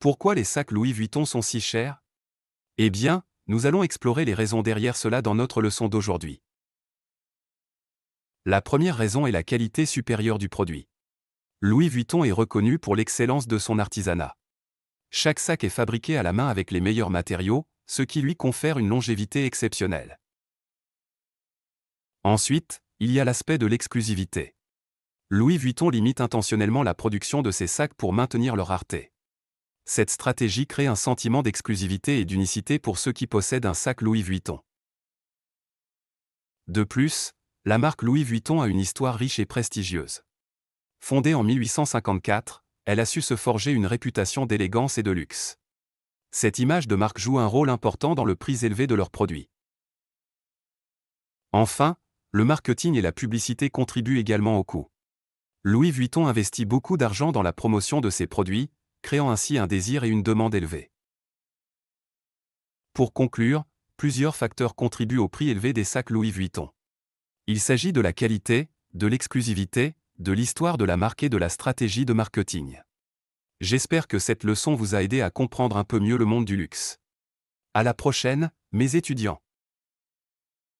Pourquoi les sacs Louis Vuitton sont si chers Eh bien, nous allons explorer les raisons derrière cela dans notre leçon d'aujourd'hui. La première raison est la qualité supérieure du produit. Louis Vuitton est reconnu pour l'excellence de son artisanat. Chaque sac est fabriqué à la main avec les meilleurs matériaux, ce qui lui confère une longévité exceptionnelle. Ensuite, il y a l'aspect de l'exclusivité. Louis Vuitton limite intentionnellement la production de ses sacs pour maintenir leur rareté cette stratégie crée un sentiment d'exclusivité et d'unicité pour ceux qui possèdent un sac Louis Vuitton. De plus, la marque Louis Vuitton a une histoire riche et prestigieuse. Fondée en 1854, elle a su se forger une réputation d'élégance et de luxe. Cette image de marque joue un rôle important dans le prix élevé de leurs produits. Enfin, le marketing et la publicité contribuent également au coût. Louis Vuitton investit beaucoup d'argent dans la promotion de ses produits, créant ainsi un désir et une demande élevée. Pour conclure, plusieurs facteurs contribuent au prix élevé des sacs Louis Vuitton. Il s'agit de la qualité, de l'exclusivité, de l'histoire de la marque et de la stratégie de marketing. J'espère que cette leçon vous a aidé à comprendre un peu mieux le monde du luxe. À la prochaine, mes étudiants.